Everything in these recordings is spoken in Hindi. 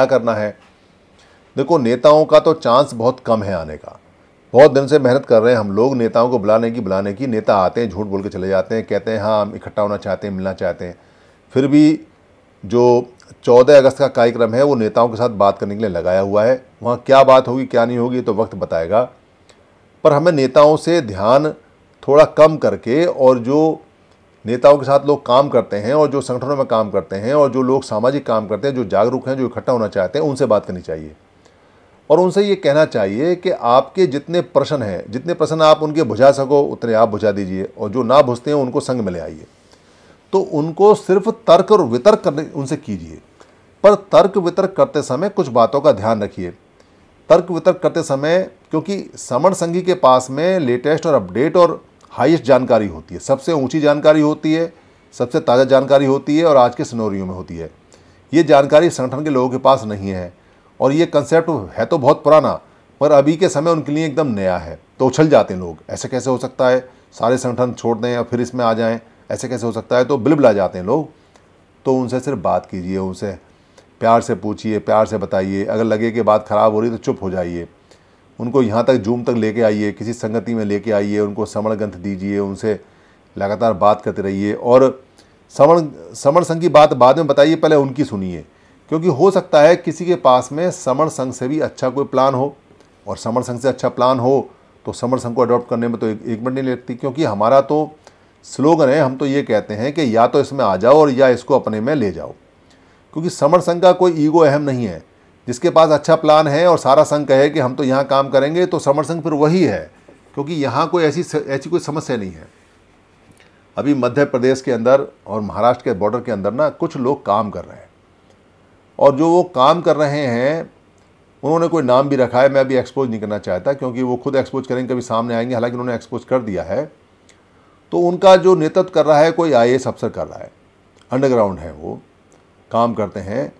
क्या करना है देखो नेताओं का तो चांस बहुत कम है आने का बहुत दिन से मेहनत कर रहे हैं हम लोग नेताओं को बुलाने की बुलाने की नेता आते हैं झूठ बोल के चले जाते हैं कहते हैं हाँ हम इकट्ठा होना चाहते हैं मिलना चाहते हैं फिर भी जो 14 अगस्त का कार्यक्रम है वो नेताओं के साथ बात करने के लिए लगाया हुआ है वहाँ क्या बात होगी क्या नहीं होगी तो वक्त बताएगा पर हमें नेताओं से ध्यान थोड़ा कम करके और जो नेताओं के साथ लोग काम करते हैं और जो संगठनों में काम करते हैं और जो लोग सामाजिक काम करते हैं जो जागरूक हैं जो इकट्ठा होना चाहते हैं उनसे बात करनी चाहिए और उनसे ये कहना चाहिए कि आपके जितने प्रश्न हैं जितने प्रश्न आप उनके बुझा सको उतने आप बुझा दीजिए और जो ना बुझते हैं उनको संग में ले आइए तो उनको सिर्फ तर्क और वितर्क करने उनसे कीजिए पर तर्क वितर्क करते समय कुछ बातों का ध्यान रखिए तर्क वितर्क करते समय क्योंकि समण संघी के पास में लेटेस्ट और अपडेट और हाईएस्ट जानकारी होती है सबसे ऊंची जानकारी होती है सबसे ताज़ा जानकारी होती है और आज के सिनोरियो में होती है ये जानकारी संगठन के लोगों के पास नहीं है और ये कंसेप्ट है तो बहुत पुराना पर अभी के समय उनके लिए एकदम नया है तो उछल जाते हैं लोग ऐसे कैसे हो सकता है सारे संगठन छोड़ दें और फिर इसमें आ जाएँ ऐसे कैसे हो सकता है तो बिलबिला जाते हैं लोग तो उनसे सिर्फ बात कीजिए उनसे प्यार से पूछिए प्यार से बताइए अगर लगे कि बात ख़राब हो रही है तो चुप हो जाइए उनको यहाँ तक जूम तक लेके आइए किसी संगति में लेके आइए उनको समण ग्रंथ दीजिए उनसे लगातार बात करते रहिए और समण समण संघ की बात बाद में बताइए पहले उनकी सुनिए क्योंकि हो सकता है किसी के पास में समण संघ से भी अच्छा कोई प्लान हो और समण संघ से अच्छा प्लान हो तो समण संघ को अडॉप्ट करने में तो एक, एक मिनट नहीं लगती क्योंकि हमारा तो स्लोगन है हम तो ये कहते हैं कि या तो इसमें आ जाओ और या इसको अपने में ले जाओ क्योंकि समर संघ का कोई ईगो अहम नहीं है जिसके पास अच्छा प्लान है और सारा संघ कहे कि हम तो यहाँ काम करेंगे तो समर्थ संघ फिर वही है क्योंकि यहाँ कोई ऐसी ऐसी कोई समस्या नहीं है अभी मध्य प्रदेश के अंदर और महाराष्ट्र के बॉर्डर के अंदर ना कुछ लोग काम कर रहे हैं और जो वो काम कर रहे हैं उन्होंने कोई नाम भी रखा है मैं अभी एक्सपोज नहीं करना चाहता क्योंकि वो खुद एक्सपोज करेंगे कभी सामने आएंगे हालांकि उन्होंने एक्सपोज कर दिया है तो उनका जो नेतृत्व कर रहा है कोई आई अफसर कर रहा है अंडरग्राउंड है वो काम करते हैं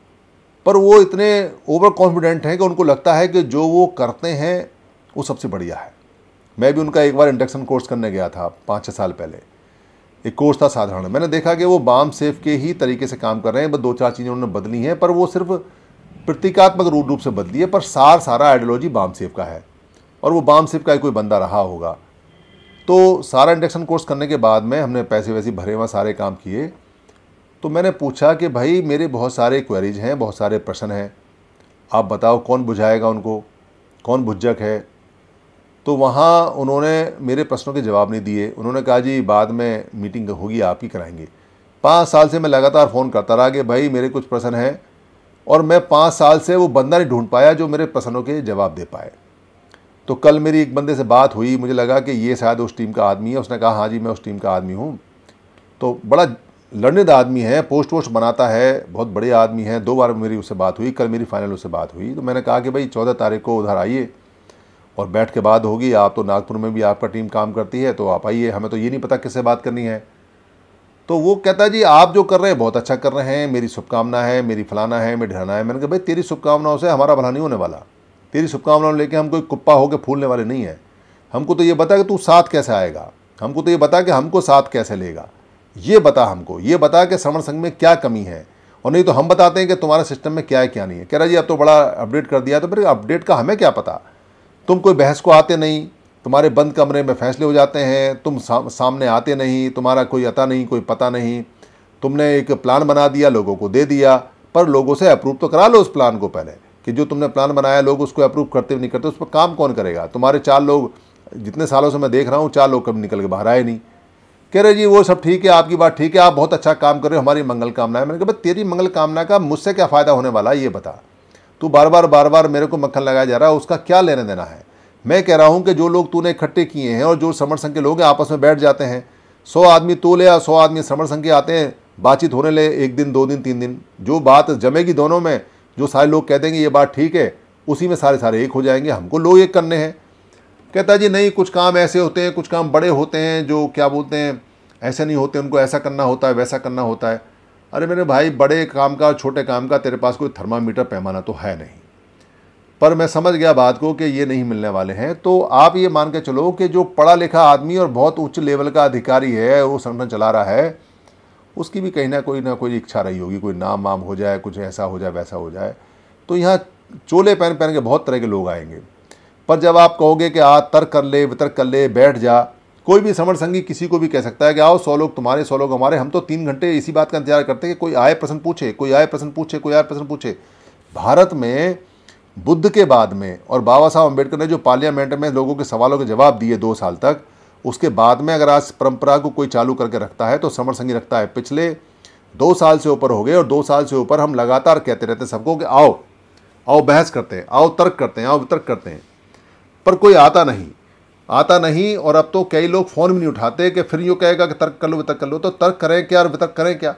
पर वो इतने ओवर कॉन्फिडेंट हैं कि उनको लगता है कि जो वो करते हैं वो सबसे बढ़िया है मैं भी उनका एक बार इंडक्शन कोर्स करने गया था पाँच छः साल पहले एक कोर्स था साधारण मैंने देखा कि वो बाम सेफ के ही तरीके से काम कर रहे हैं बस दो चार चीज़ें उन्होंने बदली हैं पर वो सिर्फ प्रतीकात्मक रूप रूप से बदली है पर सार सारा आइडियोलॉजी बाम सेफ का है और वो बाम सेफ का ही कोई बंदा रहा होगा तो सारा इंडक्शन कोर्स करने के बाद में हमने पैसे वैसे भरे हुए सारे काम किए तो मैंने पूछा कि भाई मेरे बहुत सारे क्वेरीज हैं बहुत सारे प्रश्न हैं आप बताओ कौन बुझाएगा उनको कौन भुजक है तो वहाँ उन्होंने मेरे प्रश्नों के जवाब नहीं दिए उन्होंने कहा जी बाद में मीटिंग होगी आप ही कराएंगे पाँच साल से मैं लगातार फ़ोन करता रहा कि भाई मेरे कुछ प्रश्न हैं और मैं पाँच साल से वो बंदा नहीं ढूंढ पाया जो मेरे प्रश्नों के जवाब दे पाए तो कल मेरी एक बंदे से बात हुई मुझे लगा कि ये शायद उस टीम का आदमी है उसने कहा हाँ जी मैं उस टीम का आदमी हूँ तो बड़ा लर्नेड आदमी है पोस्ट वोस्ट बनाता है बहुत बड़े आदमी है दो बार मेरी उससे बात हुई कल मेरी फाइनल उससे बात हुई तो मैंने कहा कि भाई चौदह तारीख को उधर आइए और बैठ के बात होगी आप तो नागपुर में भी आपका टीम काम करती है तो आप आइए हमें तो ये नहीं पता किससे बात करनी है तो वो कहता है जी आप जो कर रहे हैं बहुत अच्छा कर रहे हैं मेरी शुभकामना है मेरी फलाना है मेरी ढलाना है मैंने कहा भाई तेरी शुभकामनाओं से हमारा भला नहीं होने वाला तेरी शुभकामनाओं लेके हम कोई कुप्पा होकर फूलने वाले नहीं हैं हमको तो ये बता कि तू साथ कैसे आएगा हमको तो ये बता कि हमको साथ कैसे लेगा ये बता हमको ये बता कि श्रवण संघ में क्या कमी है और नहीं तो हम बताते हैं कि तुम्हारे सिस्टम में क्या है क्या नहीं है कह रहा जी अब तो बड़ा अपडेट कर दिया तो फिर अपडेट का हमें क्या पता तुम कोई बहस को आते नहीं तुम्हारे बंद कमरे में फैसले हो जाते हैं तुम सा, सामने आते नहीं तुम्हारा कोई अता नहीं कोई पता नहीं तुमने एक प्लान बना दिया लोगों को दे दिया पर लोगों से अप्रूव तो करा लो उस प्लान को पहले कि जो तुमने प्लान बनाया लोग उसको अप्रूव करते नहीं करते उस पर काम कौन करेगा तुम्हारे चार लोग जितने सालों से मैं देख रहा हूँ चार लोग कभी निकल के बाहर आए नहीं कह रहे जी वो सब ठीक है आपकी बात ठीक है आप बहुत अच्छा काम कर रहे हो हमारी मंगल कामना है मैंने कहा तेरी मंगल कामना का मुझसे क्या फ़ायदा होने वाला है ये बता तू बार बार बार बार मेरे को मक्खन लगाया जा रहा है उसका क्या लेने देना है मैं कह रहा हूँ कि जो लोग तूने इकट्ठे किए हैं और जो समर संघ के लोग हैं आपस में बैठ जाते हैं सौ आदमी तो ले आ सौ आदमी समर संघ के आते हैं बातचीत होने ले एक दिन दो दिन तीन दिन जो बात जमेगी दोनों में जो सारे लोग कह देंगे ये बात ठीक है उसी में सारे सारे एक हो जाएंगे हमको लोग एक करने हैं कहता जी नहीं कुछ काम ऐसे होते हैं कुछ काम बड़े होते हैं जो क्या बोलते हैं ऐसे नहीं होते उनको ऐसा करना होता है वैसा करना होता है अरे मेरे भाई बड़े काम का छोटे काम का तेरे पास कोई थर्मामीटर पैमाना तो है नहीं पर मैं समझ गया बात को कि ये नहीं मिलने वाले हैं तो आप ये मान के चलो कि जो पढ़ा लिखा आदमी और बहुत उच्च लेवल का अधिकारी है वो संगठन चला रहा है उसकी भी कहीं ना कोई ना कोई इच्छा रही होगी कोई नाम वाम हो जाए कुछ ऐसा हो जाए वैसा हो जाए तो यहाँ चोले पहन पहन के बहुत तरह के लोग आएंगे पर जब आप कहोगे कि आ तर्क कर ले वितर्क कर ले बैठ जा कोई भी समर संगी किसी को भी कह सकता है कि आओ सौ लोग तुम्हारे सौ लोग हमारे हम तो तीन घंटे इसी बात का इंतजार करते हैं कि कोई आए प्रश्न पूछे कोई आए प्रश्न पूछे कोई आए प्रश्न पूछे भारत में बुद्ध के बाद में और बाबा साहब अम्बेडकर ने जो पार्लियामेंट में लोगों के सवालों के जवाब दिए दो साल तक उसके बाद में अगर आज परंपरा को कोई चालू करके रखता है तो समर संगी रखता है पिछले दो साल से ऊपर हो गए और दो साल से ऊपर हम लगातार कहते रहते हैं सबको कि आओ आओ बहस करते हैं आओ तर्क करते हैं आओ वितर्क करते हैं पर कोई आता नहीं आता नहीं और अब तो कई लोग फ़ोन भी नहीं उठाते कि फिर यूँ कहेगा कि तर्क कर लो वितर्क कर लो तो तर्क करें क्या और वितर्क करें क्या